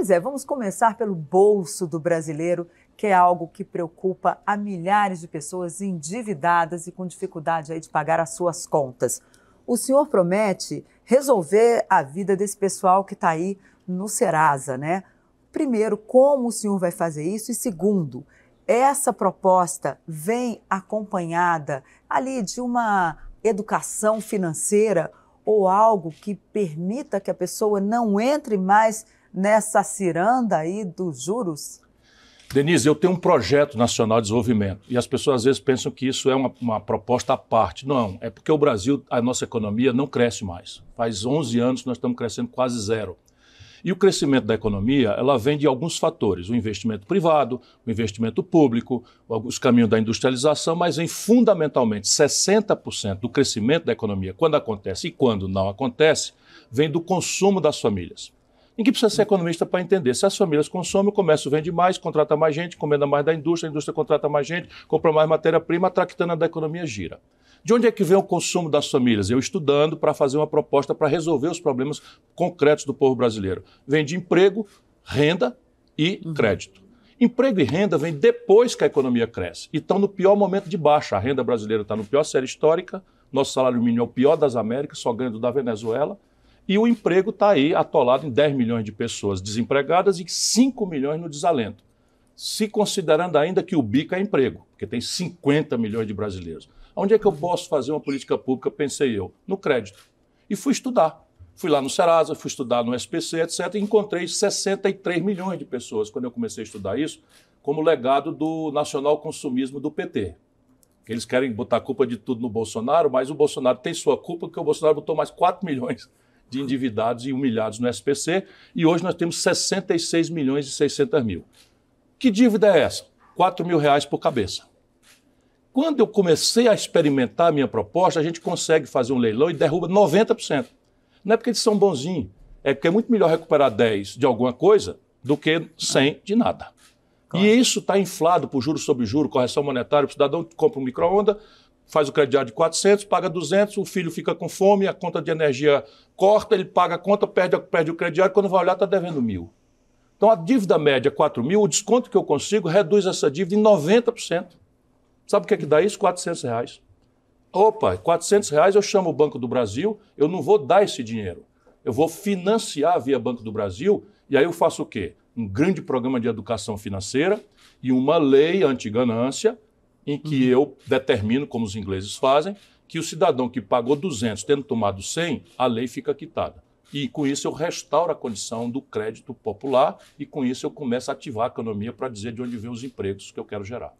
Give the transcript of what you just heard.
Pois é, vamos começar pelo bolso do brasileiro, que é algo que preocupa a milhares de pessoas endividadas e com dificuldade aí de pagar as suas contas. O senhor promete resolver a vida desse pessoal que está aí no Serasa, né? Primeiro, como o senhor vai fazer isso? E segundo, essa proposta vem acompanhada ali de uma educação financeira ou algo que permita que a pessoa não entre mais nessa ciranda aí dos juros? Denise, eu tenho um projeto nacional de desenvolvimento e as pessoas às vezes pensam que isso é uma, uma, proposta à parte. Não, é porque o Brasil, a nossa economia não cresce mais. Faz 11 anos que nós estamos crescendo quase zero. E o crescimento da economia, ela vem de alguns fatores, o investimento privado, o investimento público, os caminhos da industrialização, mas vem fundamentalmente 60% do crescimento da economia, quando acontece e quando não acontece, vem do consumo das famílias em que precisa ser economista para entender. Se as famílias consomem, o comércio vende mais, contrata mais gente, comenda mais da indústria, a indústria contrata mais gente, compra mais matéria-prima, a tractana da economia gira. De onde é que vem o consumo das famílias? Eu estudando para fazer uma proposta para resolver os problemas concretos do povo brasileiro. Vem de emprego, renda e uhum. crédito. Emprego e renda vem depois que a economia cresce. E estão no pior momento de baixa. A renda brasileira está no pior série histórica, nosso salário mínimo é o pior das Américas, só ganha do da Venezuela. E o emprego está aí atolado em 10 milhões de pessoas desempregadas e 5 milhões no desalento. Se considerando ainda que o bico é emprego, porque tem 50 milhões de brasileiros. Onde é que eu posso fazer uma política pública, pensei eu? No crédito. E fui estudar. Fui lá no Serasa, fui estudar no SPC, etc. E encontrei 63 milhões de pessoas quando eu comecei a estudar isso, como legado do nacional consumismo do PT. Eles querem botar a culpa de tudo no Bolsonaro, mas o Bolsonaro tem sua culpa, porque o Bolsonaro botou mais 4 milhões de endividados e humilhados no SPC, e hoje nós temos 66 milhões e 600 mil. Que dívida é essa? 4 mil reais por cabeça. Quando eu comecei a experimentar a minha proposta, a gente consegue fazer um leilão e derruba 90%. Não é porque eles são bonzinhos, é porque é muito melhor recuperar 10 de alguma coisa do que 100 de nada. Claro. E isso está inflado por juros sobre juros, correção monetária. O cidadão compra um micro-ondas, faz o crediário de 400, paga 200, o filho fica com fome, a conta de energia corta, ele paga a conta, perde, perde o crediário, quando vai olhar está devendo mil. Então a dívida média 4 mil, o desconto que eu consigo reduz essa dívida em 90%. Sabe o que é que dá isso? 400 reais. Opa, 400 reais eu chamo o Banco do Brasil, eu não vou dar esse dinheiro. Eu vou financiar via Banco do Brasil e aí eu faço o quê? Um grande programa de educação financeira e uma lei anti-ganância em que uhum. eu determino, como os ingleses fazem, que o cidadão que pagou 200, tendo tomado 100, a lei fica quitada. E com isso eu restauro a condição do crédito popular e com isso eu começo a ativar a economia para dizer de onde vem os empregos que eu quero gerar.